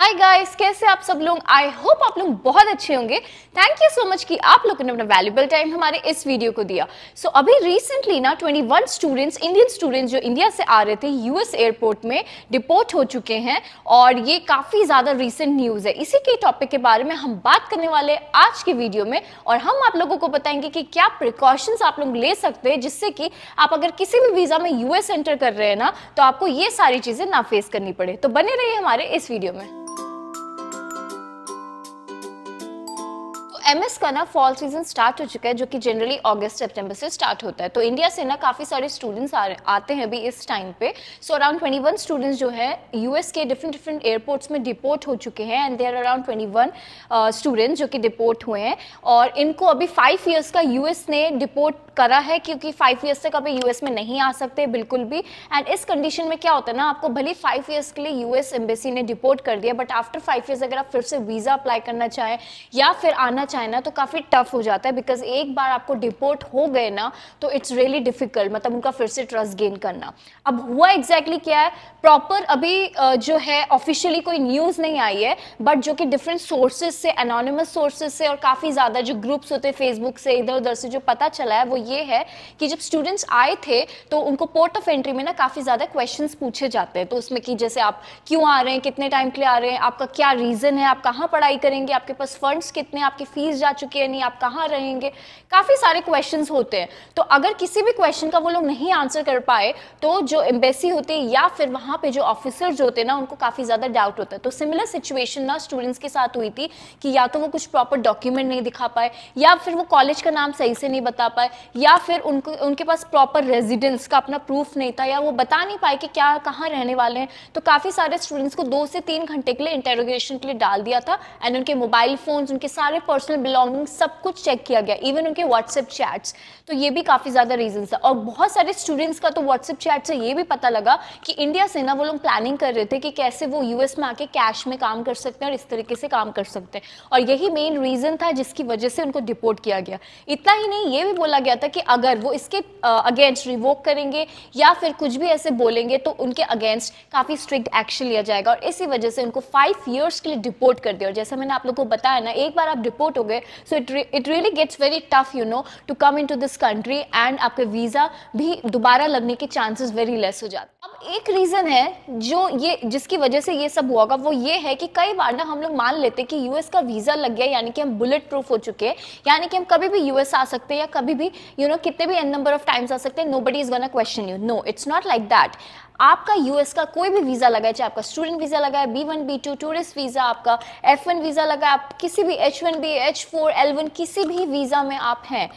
hi guys कैसे आप सब लोग आई होप आप लोग बहुत अच्छे होंगे थैंक यू सो मच कि आप लोगों ने अपना वैल्यूबल टाइम हमारे इस वीडियो को दिया सो so, अभी रिसेंटली ना 21 स्टूडेंट्स इंडियन स्टूडेंट्स जो इंडिया से आ रहे थे यूएस एयरपोर्ट में डिपोर्ट हो चुके हैं और ये काफ़ी ज़्यादा रिसेंट न्यूज़ है इसी के टॉपिक के बारे में हम बात करने वाले आज के वीडियो में और हम आप लोगों को बताएंगे कि क्या प्रिकॉशंस आप लोग ले सकते हैं जिससे कि आप अगर किसी भी वीज़ा में यूएस एंटर कर रहे हैं ना तो आपको ये सारी चीज़ें ना फेस करनी पड़े तो बने रहिए हमारे इस वीडियो में एमएस का ना फॉल सीजन स्टार्ट हो चुका है जो कि जनरली अगस्त सितंबर से स्टार्ट होता है तो इंडिया से ना काफ़ी सारे स्टूडेंट्स आते हैं अभी इस टाइम पे सो अराउंड 21 स्टूडेंट्स जो है यूएस के डिफरेंट डिफरेंट एयरपोर्ट्स में डिपोर्ट हो चुके हैं and there around one students जो कि डिपोर्ट हुए हैं और इनको अभी फाइव ईयर्स का यूएस ने डिपोर्ट करा है क्योंकि फाइव ईयर्स तक अभी यूएस में नहीं आ सकते बिल्कुल भी एंड इस कंडीशन में क्या होता है ना आपको भले फाइव ईयर्स के लिए यूएस एम्बेसी ने डिपोर्ट कर दिया बट आफ्टर फाइव ईयर्स अगर आप फिर से वीज़ा अप्लाई करना चाहें या फिर आना चाहें है ना तो काफ़ी टफ हो जाता है बिकॉज एक बार आपको डिपोर्ट हो गए ना तो इट्स रियली डिफिकल्ट मतलब उनका फिर से ट्रस्ट गेन करना अब हुआ एग्जैक्टली exactly क्या है प्रॉपर अभी जो है ऑफिशियली कोई न्यूज़ नहीं आई है बट जो कि डिफरेंट सोर्सेज से अनोनमस सोर्सेज से और काफ़ी ज़्यादा जो ग्रुप्स होते हैं फेसबुक से इधर उधर से जो पता चला है वो ये है कि जब स्टूडेंट्स आए थे तो उनको पोर्ट ऑफ एंट्री में ना काफ़ी ज़्यादा क्वेश्चन पूछे जाते हैं तो उसमें कि जैसे आप क्यों आ रहे हैं कितने टाइम के लिए आ रहे हैं आपका क्या रीज़न है आप कहाँ पढ़ाई करेंगे आपके पास फंड्स कितने आपकी फीस ऑफिस जा चुके हैं नहीं आप कहाँ रहेंगे काफ़ी सारे क्वेश्चन होते हैं तो अगर किसी भी क्वेश्चन का वो लोग नहीं आंसर कर पाए तो जो एम्बेसी होती है या फिर वहाँ पे जो ऑफिसर्स होते हैं ना उनको काफ़ी ज़्यादा डाउट होता है तो सिमिलर सिचुएशन ना स्टूडेंट्स के साथ हुई थी कि या तो वो कुछ प्रॉपर डॉक्यूमेंट नहीं दिखा पाए या फिर वो कॉलेज का नाम सही से नहीं बता पाए या फिर उनको उनके पास प्रॉपर रेजिडेंस का अपना प्रूफ नहीं था या वो बता नहीं पाए कि क्या कहाँ रहने वाले हैं तो काफ़ी सारे स्टूडेंट्स को दो से तीन घंटे के लिए इंटेरोगेशन के लिए डाल दिया था एंड उनके मोबाइल फ़ोन्स उनके सारे पर्सनल पर्सनल बिलोंगिंग सब कुछ चेक किया गया इवन उनके व्हाट्सएप चैट्स तो ये भी काफ़ी ज़्यादा रीजन था और बहुत सारे स्टूडेंट्स का तो व्हाट्सएप चैट से ये भी पता लगा कि इंडिया से ना वो लोग प्लानिंग कर रहे थे कि कैसे वो यूएस में आके कैश में काम कर सकते हैं और इस तरीके से काम कर सकते हैं और यही मेन रीज़न था जिसकी वजह से उनको डिपोर्ट किया गया इतना ही नहीं ये भी बोला गया था कि अगर वो इसके अगेंस्ट रिवोक करेंगे या फिर कुछ भी ऐसे बोलेंगे तो उनके अगेंस्ट काफ़ी स्ट्रिक्ट एक्शन लिया जाएगा और इसी वजह से उनको फाइव ईयर्स के लिए डिपोर्ट कर दिया और जैसा मैंने आप लोग को बताया ना एक बार आप डिपोर्ट गए so it it really gets very tough you know to come in to this country and आपके वीज़ा भी दोबारा लगने के चांसेस वेरी लेस हो जाते अब एक रीज़न है जो ये जिसकी वजह से ये सब हुआ वो ये है कि कई बार ना हम लोग मान लेते कि यूएस का वीज़ा लग गया यानी कि हम बुलेट प्रूफ हो चुके हैं यानी कि हम कभी भी यूएस आ सकते हैं या कभी भी यू you नो know, कितने भी एन नंबर ऑफ टाइम्स आ सकते हैं nobody is one question you know it's not like that आपका यूएस का कोई भी वीज़ा लगा है चाहे आपका स्टूडेंट वीज़ा लगा है B one B two tourist visa आपका एफ वन वीज़ा लगा है आप किसी भी H one B H four L one किसी भी वीज़ा में आप हैं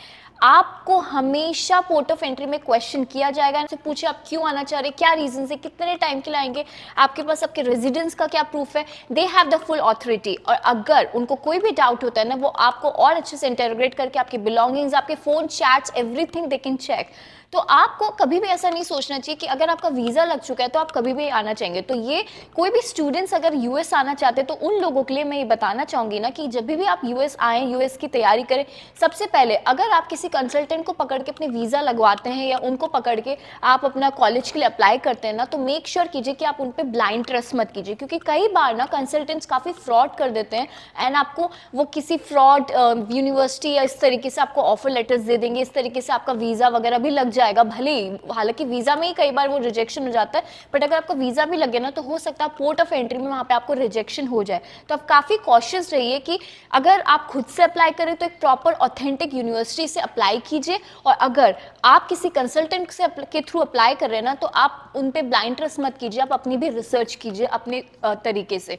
आपको हमेशा पोर्ट ऑफ एंट्री में क्वेश्चन किया जाएगा उनसे पूछे आप क्यों आना चाह रहे क्या रीजन है कितने टाइम के लाएंगे आपके पास आपके रेजिडेंस का क्या प्रूफ है they have the full authority और अगर उनको कोई भी डाउट होता है ना वो आपको और अच्छे से इंटरग्रेट करके आपके बिलोंगिंग्स आपके phone chats everything they can check तो आपको कभी भी ऐसा नहीं सोचना चाहिए कि अगर आपका वीज़ा लग चुका है तो आप कभी भी आना चाहेंगे तो ये कोई भी स्टूडेंट्स अगर यूएस आना चाहते तो उन लोगों के लिए मैं ये बताना चाहूंगी ना कि जब भी आप यूएस आए यूएस की तैयारी करें सबसे पहले अगर आप किसी कंसल्टेंट को पकड़ के अपने वीज़ा लगवाते हैं या उनको पकड़ के आप अपना कॉलेज के लिए अप्लाई करते हैं ना तो मेक श्योर कीजिए कि आप उन पर ब्लाइंड ट्रस्ट मत कीजिए क्योंकि कई बार ना कंसल्टेंट्स काफ़ी फ्रॉड कर देते हैं एंड आपको वो किसी फ्रॉड यूनिवर्सिटी या इस तरीके से आपको ऑफर लेटर्स दे देंगे इस तरीके से आपका वीज़ा वगैरह भी लग जाएगा भले ही हालांकि वीज़ा में ही कई बार वो रिजेक्शन हो जाता है बट अगर आपको वीज़ा भी लगे ना तो हो सकता है पोर्ट ऑफ एंट्री में वहाँ पे आपको रिजेक्शन हो जाए तो आप काफ़ी कॉशियस रहिए कि अगर आप खुद से अप्लाई करें तो एक प्रॉपर ऑथेंटिक यूनिवर्सिटी से अप्लाई कीजिए और अगर आप किसी कंसल्टेंट से के थ्रू अप्लाई कर रहे हैं ना तो आप उन पर ब्लाइंड ट्रस्ट मत कीजिए आप अपनी भी रिसर्च कीजिए अपने तरीके से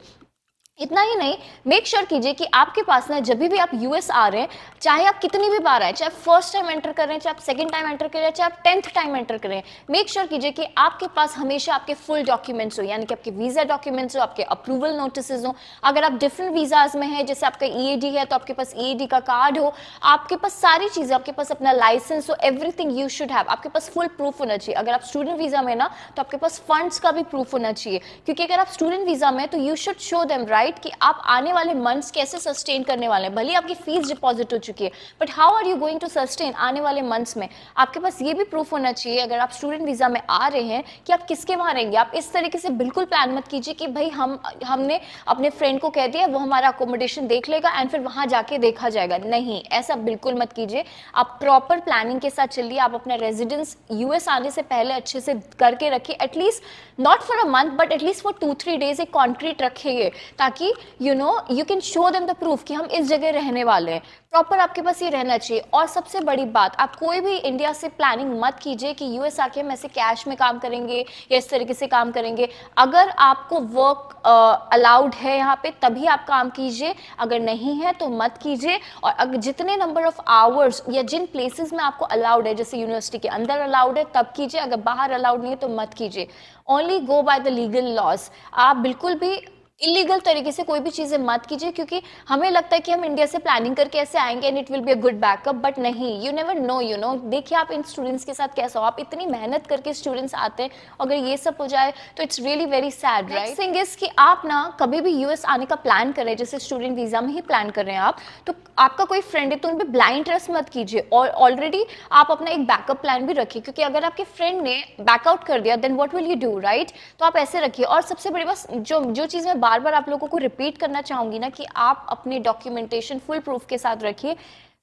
इतना ही नहीं मेक श्योर कीजिए कि आपके पास ना जब भी आप यूएस आ रहे हैं चाहे आप कितनी भी बार आए चाहे फर्स्ट टाइम एंटर कर रहे हैं चाहे आप सेकंड टाइम एंटर कर रहे हैं चाहे आप टेंथ टाइम एंटर कर रहे हैं मेक श्योर कीजिए कि आपके पास हमेशा आपके फुल डॉक्यूमेंट्स हो यानी कि आपके वीज़ा डॉक्यूमेंट्स हो आपके अप्रूवल नोटिस हो अगर आप डिफरेंट वीज़ाज में है जैसे आपका ई e है तो आपके पास ई e का कार्ड हो आपके पास सारी चीज़ें आपके पास अपना लाइसेंस हो एवरीथिंग यू शुड हैव आपके पास फुल प्रूफ होना चाहिए अगर आप स्टूडेंट वीज़ा में ना तो आपके पास फंड्स का भी प्रूफ होना चाहिए क्योंकि अगर आप स्टूडेंट वीज़ा में तो you should show them right right कि आप आने वाले मंथ्स कैसे सस्टेन करने वाले हैं भले आपकी फीस डिपॉजिट हो चुकी है but how are you going to sustain आने वाले मंथ्स में आपके पास ये भी प्रूफ होना चाहिए अगर आप स्टूडेंट वीज़ा में आ रहे हैं कि आप किसके वहाँ रहेंगे आप इस तरीके से बिल्कुल प्लान मत कीजिए कि भाई हम हमने अपने फ्रेंड को कह दिया वो हमारा अकोमोडेशन देख लेगा एंड फिर वहाँ जाके देखा जाएगा नहीं ऐसा बिल्कुल मत कीजिए आप प्रॉपर प्लानिंग के साथ चलिए आप अपना रेजिडेंस यूएस आने से पहले अच्छे से करके रखिए at least not for a month but at least for two three days एक कॉन्क्रीट रखिए ताकि ताकि you know you can show them the proof कि हम इस जगह रहने वाले हैं प्रॉपर आपके पास ये रहना चाहिए और सबसे बड़ी बात आप कोई भी इंडिया से प्लानिंग मत कीजिए कि यूएस आके हम ऐसे कैश में काम करेंगे या इस तरीके से काम करेंगे अगर आपको वर्क अलाउड uh, है यहाँ पे तभी आप काम कीजिए अगर नहीं है तो मत कीजिए और अगर जितने नंबर ऑफ आवर्स या जिन प्लेसेस में आपको अलाउड है जैसे यूनिवर्सिटी के अंदर अलाउड है तब कीजिए अगर बाहर अलाउड नहीं है तो मत कीजिए only go by the legal laws आप बिल्कुल भी इलीगल तरीके से कोई भी चीज़ें मत कीजिए क्योंकि हमें लगता है कि हम इंडिया से प्लानिंग करके ऐसे आएंगे and it will be a good backup but नहीं you never know you know देखिए आप इन स्टूडेंट्स के साथ कैसे हो आप इतनी मेहनत करके स्टूडेंट्स आते हैं अगर ये सब हो जाए तो it's really very sad right thing is कि आप ना कभी भी यूएस आने का प्लान करें जैसे स्टूडेंट वीज़ा में ही प्लान कर रहे हैं आप तो आपका कोई फ्रेंड है तो उन पर ब्लाइंड ट्रस्ट मत कीजिए और ऑलरेडी आप अपना एक बैकअप प्लान भी रखिए क्योंकि अगर आपके फ्रेंड ने बैकआउट कर दिया then what will you do right तो आप ऐसे रखिए और सबसे बड़ी बस जो जो चीज़ मैं बार बार आप लोगों को रिपीट करना चाहूंगी ना कि आप अपने डॉक्यूमेंटेशन फुल प्रूफ के साथ रखिए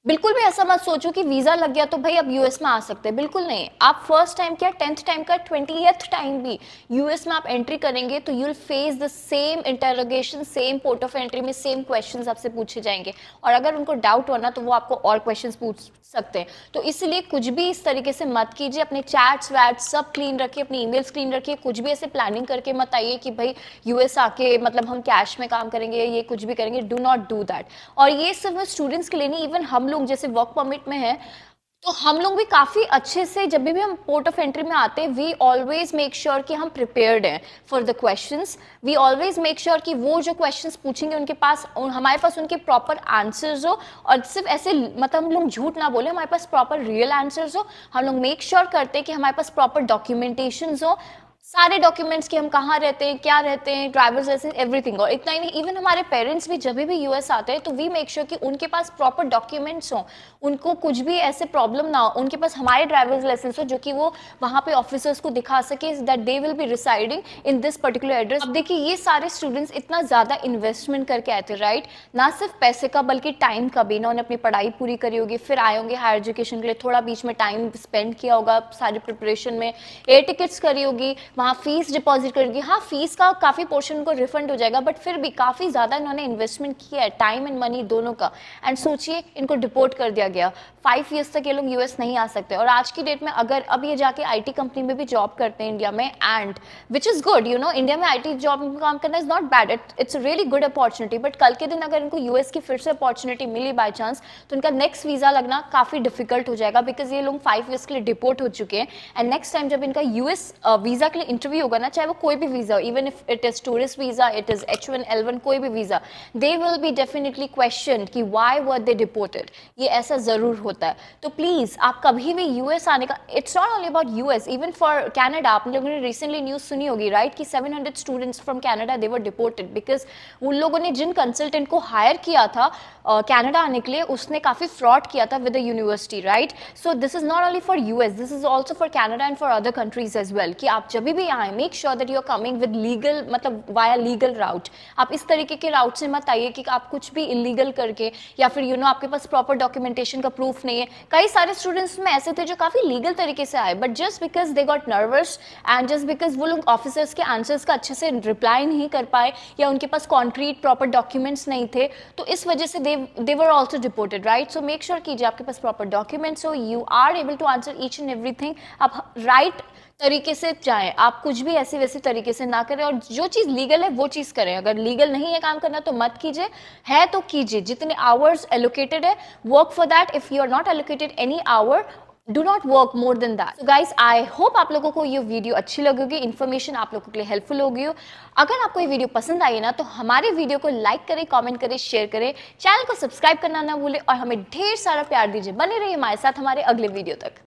बिल्कुल भी ऐसा मत सोचो कि वीज़ा लग गया तो भाई अब यूएस में आ सकते हैं बिल्कुल नहीं आप फर्स्ट टाइम क्या टेंथ टाइम का ट्वेंटी टाइम भी यूएस में आप एंट्री करेंगे तो you will face the same interrogation same port of entry में सेम क्वेश्चन आपसे पूछे जाएंगे और अगर उनको डाउट होना तो वो आपको और क्वेश्चन पूछ सकते हैं तो इसलिए कुछ भी इस तरीके से मत कीजिए अपने चैट्स वैट्स सब क्लीन रखिए अपनी ई क्लीन रखिए कुछ भी ऐसे प्लानिंग करके मत आइए कि भाई यूएस आके मतलब हम कैश में काम करेंगे ये कुछ भी करेंगे डू नॉट डू दैट और ये सिर्फ स्टूडेंट्स के लिए नहीं इवन हम लोग लोग जैसे वर्क परमिट में है तो हम लोग भी काफ़ी अच्छे से जब भी हम पोर्ट ऑफ एंट्री में आते हैं वी ऑलवेज मेक श्योर कि हम प्रिपेयर्ड हैं for the questions we always make sure कि वो जो क्वेश्चंस पूछेंगे उनके पास हमारे पास उनके प्रॉपर आंसर्स हो और सिर्फ ऐसे मतलब हम लोग झूठ ना बोले हमारे पास प्रॉपर रियल आंसर्स हो हम लोग मेक श्योर करते हैं कि हमारे पास प्रॉपर डॉक्यूमेंटेशन हो सारे डॉक्यूमेंट्स की हम कहाँ रहते हैं क्या रहते हैं ड्राइवर्स लाइसेंस एवरीथिंग और इतना ही नहीं इवन हमारे पेरेंट्स भी जब भी यूएस आते हैं तो वी मेक श्योर कि उनके पास प्रॉपर डॉक्यूमेंट्स हों उनको कुछ भी ऐसे प्रॉब्लम ना हो उनके पास हमारे ड्राइवर्स लाइसेंस हो जो कि वो वहाँ पे ऑफिसर्स को दिखा सके that they will be residing in this particular address अब देखिए ये सारे स्टूडेंट्स इतना ज़्यादा इन्वेस्टमेंट करके आए थे राइट ना सिर्फ पैसे का बल्कि टाइम का भी इन्होंने अपनी पढ़ाई पूरी करी होगी फिर आए होंगे हायर एजुकेशन के लिए थोड़ा बीच में टाइम स्पेंड किया होगा सारी प्रिपरेशन में एयर टिकट्स करी होगी वहाँ वहाँ फीस डिपॉजिट करेगी हाँ फीस हाँ, का काफ़ी पोर्शन उनको रिफंड हो जाएगा बट फिर भी काफ़ी ज़्यादा इन्होंने इन्वेस्टमेंट किया है टाइम एंड मनी दोनों का एंड सोचिए इनको डिपोर्ट कर दिया गया फाइव ईयर्स तक ये लोग यूएस नहीं आ सकते और आज की डेट में अगर अब ये जाके आई कंपनी में भी जॉब करते हैं इंडिया में and which is good you know India में आई जॉब में काम करना is not bad it it's really good opportunity but कल के दिन अगर इनको यूएस की फिर से अपॉर्चुनिटी मिली बाई चांस तो इनका नेक्स्ट वीज़ा लगना काफ़ी डिफिकल्ट हो जाएगा बिकॉज ये लोग फाइव ईयर्स के लिए डिपोर्ट हो चुके हैं एंड नेक्स्ट टाइम जब इनका यूएस वीज़ा के लिए इंटरव्यू होगा ना चाहे वो कोई भी visa even if it is tourist visa it is H one L one कोई भी visa they will be definitely question कि वाई वर दे डिपोर्टेड ये ऐसा ज़रूर होता है तो प्लीज़ आप कभी भी यूएस आने का it's not only about U S even for Canada आप लोगों ने रिसेंटली न्यूज़ सुनी होगी राइट कि seven hundred students from Canada they were deported because उन लोगों ने जिन कंसल्टेंट को हायर किया था कैनेडा आने के लिए उसने काफ़ी फ्रॉड किया था with the university right so this is not only for U S this is also for Canada and for other countries as well कि आप जब भी भी आए make sure that you are coming with legal मतलब via legal route आप इस तरीके के राउट से मत आइए कि आप कुछ भी इलीगल करके या फिर यू you नो know, आपके पास प्रॉपर डॉक्यूमेंटेशन का प्रूफ नहीं है कई सारे स्टूडेंट्स में ऐसे थे जो काफ़ी लीगल तरीके से आए but just because they got nervous and just because वो लोग ऑफिसर्स के आंसर्स का अच्छे से रिप्लाई नहीं कर पाए या उनके पास कॉन्क्रीट प्रॉपर डॉक्यूमेंट्स नहीं थे तो इस वजह से they were also reported right so make sure कीजिए आपके पास प्रॉपर डॉक्यूमेंट्स हो you are able to answer each and everything आप राइट right तरीके से चाहे आप कुछ भी ऐसे वैसे तरीके से ना करें और जो चीज़ लीगल है वो चीज़ करें अगर लीगल नहीं है काम करना तो मत कीजिए है तो कीजिए जितने आवर्स एलोकेटेड है work for that if you are not allocated any hour do not work more than that guys I hope आप लोगों को ये वीडियो अच्छी लगेगी इन्फॉर्मेशन आप लोगों के लिए हेल्पफुल होगी हो अगर आपको ये वीडियो पसंद आई ना तो हमारे वीडियो को लाइक करें कॉमेंट करें शेयर करें चैनल को सब्सक्राइब करना ना भूलें और हमें ढेर सारा प्यार दीजिए बने रहिए हमारे साथ हमारे अगले वीडियो तक